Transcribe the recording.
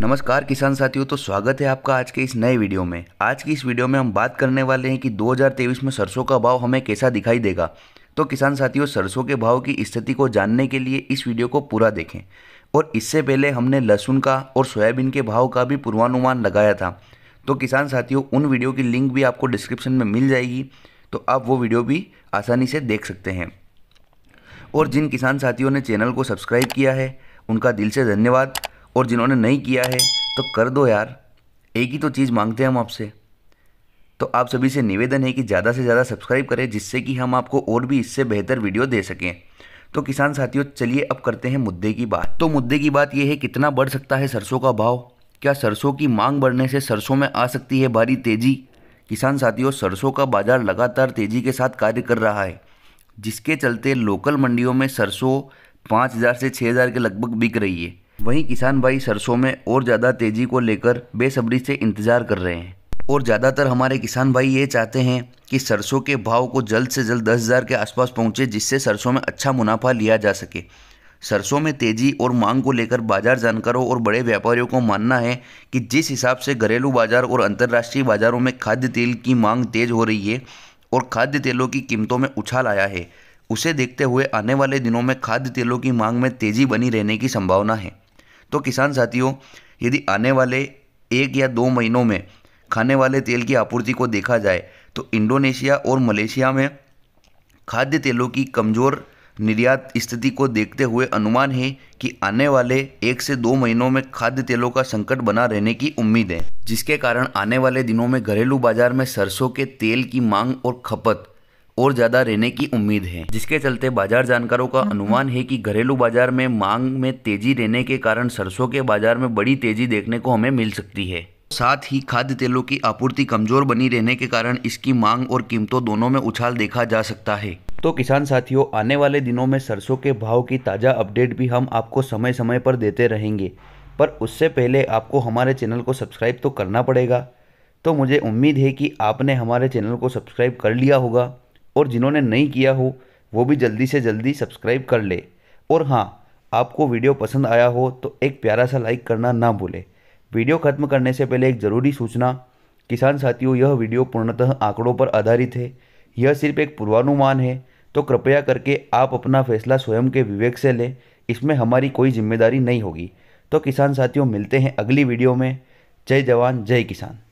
नमस्कार किसान साथियों तो स्वागत है आपका आज के इस नए वीडियो में आज की इस वीडियो में हम बात करने वाले हैं कि 2023 में सरसों का भाव हमें कैसा दिखाई देगा तो किसान साथियों सरसों के भाव की स्थिति को जानने के लिए इस वीडियो को पूरा देखें और इससे पहले हमने लहसुन का और सोयाबीन के भाव का भी पूर्वानुमान लगाया था तो किसान साथियों उन वीडियो की लिंक भी आपको डिस्क्रिप्शन में मिल जाएगी तो आप वो वीडियो भी आसानी से देख सकते हैं और जिन किसान साथियों ने चैनल को सब्सक्राइब किया है उनका दिल से धन्यवाद और जिन्होंने नहीं किया है तो कर दो यार एक ही तो चीज़ मांगते हैं हम आपसे तो आप सभी से निवेदन है कि ज़्यादा से ज़्यादा सब्सक्राइब करें जिससे कि हम आपको और भी इससे बेहतर वीडियो दे सकें तो किसान साथियों चलिए अब करते हैं मुद्दे की बात तो मुद्दे की बात यह है कितना बढ़ सकता है सरसों का भाव क्या सरसों की मांग बढ़ने से सरसों में आ सकती है भारी तेज़ी किसान साथियों सरसों का बाजार लगातार तेज़ी के साथ कार्य कर रहा है जिसके चलते लोकल मंडियों में सरसों पाँच हज़ार से छः हज़ार के लगभग बिक रही है वहीं किसान भाई सरसों में और ज़्यादा तेज़ी को लेकर बेसब्री से इंतज़ार कर रहे हैं और ज़्यादातर हमारे किसान भाई ये चाहते हैं कि सरसों के भाव को जल्द से जल्द दस हज़ार के आसपास पहुँचे जिससे सरसों में अच्छा मुनाफा लिया जा सके सरसों में तेज़ी और मांग को लेकर बाजार जानकारों और बड़े व्यापारियों को मानना है कि जिस हिसाब से घरेलू बाजार और अंतर्राष्ट्रीय बाज़ारों में खाद्य तेल की मांग तेज़ हो रही है और खाद्य तेलों की कीमतों में उछाल आया है उसे देखते हुए आने वाले दिनों में खाद्य तेलों की मांग में तेज़ी बनी रहने की संभावना है तो किसान साथियों यदि आने वाले एक या दो महीनों में खाने वाले तेल की आपूर्ति को देखा जाए तो इंडोनेशिया और मलेशिया में खाद्य तेलों की कमज़ोर निर्यात स्थिति को देखते हुए अनुमान है कि आने वाले एक से दो महीनों में खाद्य तेलों का संकट बना रहने की उम्मीद है जिसके कारण आने वाले दिनों में घरेलू बाजार में सरसों के तेल की मांग और खपत और ज्यादा रहने की उम्मीद है जिसके चलते बाजार जानकारों का हम्म, अनुमान है कि घरेलू बाजार में मांग में तेजी रहने के कारण सरसों के बाजार में बड़ी तेजी देखने को हमें मिल सकती है साथ ही खाद्य तेलों की आपूर्ति कमजोर बनी रहने के कारण इसकी मांग और कीमतों दोनों में उछाल देखा जा सकता है तो किसान साथियों आने वाले दिनों में सरसों के भाव की ताज़ा अपडेट भी हम आपको समय समय पर देते रहेंगे पर उससे पहले आपको हमारे चैनल को सब्सक्राइब तो करना पड़ेगा तो मुझे उम्मीद है कि आपने हमारे चैनल को सब्सक्राइब कर लिया होगा और जिन्होंने नहीं किया हो वो भी जल्दी से जल्दी सब्सक्राइब कर ले और हाँ आपको वीडियो पसंद आया हो तो एक प्यारा सा लाइक करना ना भूले वीडियो खत्म करने से पहले एक ज़रूरी सूचना किसान साथियों यह वीडियो पूर्णतः आंकड़ों पर आधारित है यह सिर्फ एक पूर्वानुमान है तो कृपया करके आप अपना फैसला स्वयं के विवेक से लें इसमें हमारी कोई जिम्मेदारी नहीं होगी तो किसान साथियों मिलते हैं अगली वीडियो में जय जवान जय किसान